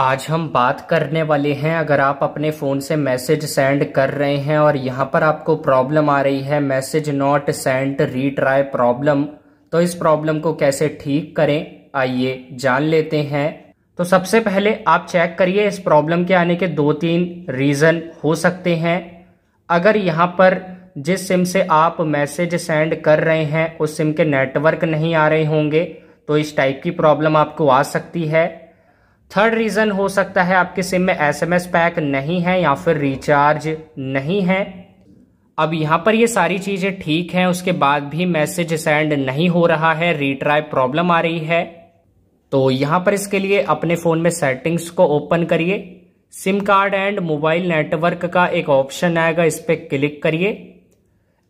आज हम बात करने वाले हैं अगर आप अपने फ़ोन से मैसेज सेंड कर रहे हैं और यहाँ पर आपको प्रॉब्लम आ रही है message not send retry problem तो इस प्रॉब्लम को कैसे ठीक करें आइए जान लेते हैं तो सबसे पहले आप चेक करिए इस प्रॉब्लम के आने के दो तीन रीज़न हो सकते हैं अगर यहाँ पर जिस सिम से आप मैसेज सेंड कर रहे हैं उस सिम के नेटवर्क नहीं आ रहे होंगे तो इस टाइप की प्रॉब्लम आपको आ सकती है थर्ड रीज़न हो सकता है आपके सिम में एसएमएस पैक नहीं है या फिर रिचार्ज नहीं है अब यहां पर ये सारी चीज़ें ठीक हैं उसके बाद भी मैसेज सेंड नहीं हो रहा है रीट्राई प्रॉब्लम आ रही है तो यहां पर इसके लिए अपने फ़ोन में सेटिंग्स को ओपन करिए SIM card and mobile network का एक ऑप्शन आएगा इस पर क्लिक करिए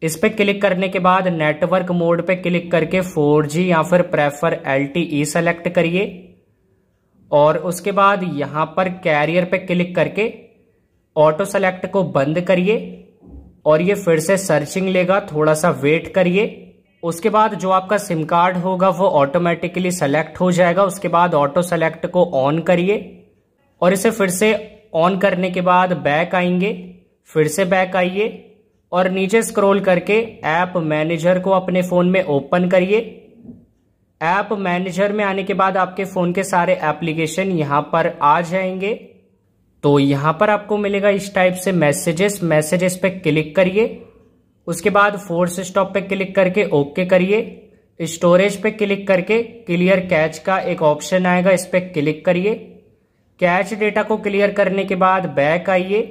इस पर क्लिक करने के बाद नेटवर्क मोड पे क्लिक करके 4G या फिर prefer L T E select करिए और उसके बाद यहाँ पर कैरियर पे क्लिक करके ऑटो सेलेक्ट को बंद करिए और ये फिर से सर्चिंग लेगा थोड़ा सा वेट करिए उसके बाद जो आपका सिम कार्ड होगा वो ऑटोमेटिकली सेलेक्ट हो जाएगा उसके बाद ऑटो सेलेक्ट को ऑन करिए और इसे फिर से ऑन करने के बाद बैक आएंगे फिर से बैक आइए और नीचे स्क्रॉल करके ऐप मैनेजर को अपने फ़ोन में ओपन करिए ऐप मैनेजर में आने के बाद आपके फोन के सारे एप्लीकेशन यहां पर आ जाएंगे तो यहां पर आपको मिलेगा इस टाइप से मैसेजेस मैसेजेस पे क्लिक करिए उसके बाद फोर्स स्टॉप पे क्लिक करके ओके करिए स्टोरेज पे क्लिक करके क्लियर कैच का एक ऑप्शन आएगा इस पर क्लिक करिए कैच डेटा को क्लियर करने के बाद बैक आइए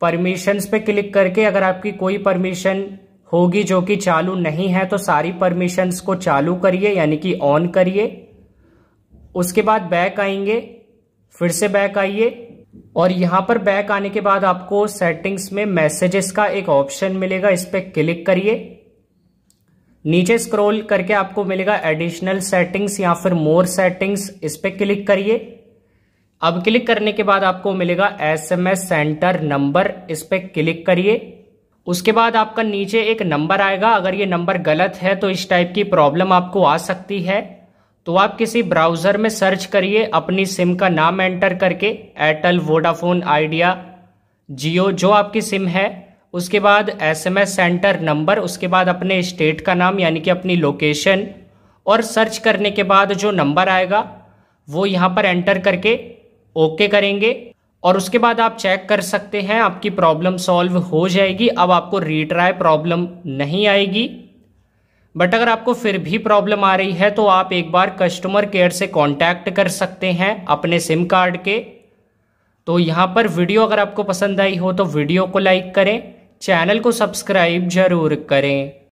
परमिशंस पे क्लिक करके अगर आपकी कोई परमिशन होगी जो कि चालू नहीं है तो सारी परमिशंस को चालू करिए यानी कि ऑन करिए उसके बाद बैक आएंगे फिर से बैक आइए और यहां पर बैक आने के बाद आपको सेटिंग्स में मैसेजेस का एक ऑप्शन मिलेगा इस पर क्लिक करिए नीचे स्क्रॉल करके आपको मिलेगा एडिशनल सेटिंग्स या फिर मोर सेटिंग्स इस पर क्लिक करिए अब क्लिक करने के बाद आपको मिलेगा S M S centre number इस पर क्लिक करिए उसके बाद आपका नीचे एक नंबर आएगा अगर ये नंबर गलत है तो इस टाइप की प्रॉब्लम आपको आ सकती है तो आप किसी ब्राउज़र में सर्च करिए अपनी सिम का नाम एंटर करके एयरटेल वोडाफोन आइडिया जियो जो आपकी सिम है उसके बाद एसएमएस सेंटर नंबर उसके बाद अपने स्टेट का नाम यानी कि अपनी लोकेशन और सर्च करने के बाद जो नंबर आएगा वो यहाँ पर एंटर करके ओके करेंगे और उसके बाद आप चेक कर सकते हैं आपकी प्रॉब्लम सॉल्व हो जाएगी अब आपको रीट्राई प्रॉब्लम नहीं आएगी बट अगर आपको फिर भी प्रॉब्लम आ रही है तो आप एक बार कस्टमर केयर से कांटेक्ट कर सकते हैं अपने सिम कार्ड के तो यहाँ पर वीडियो अगर आपको पसंद आई हो तो वीडियो को लाइक करें चैनल को सब्सक्राइब जरूर करें